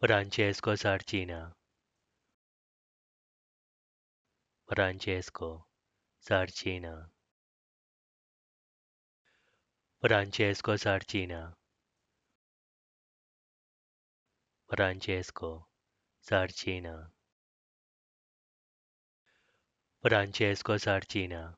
Francesco Sargina Francesco Sargina Francesco Sargina Francesco Sargina Francesco Sargina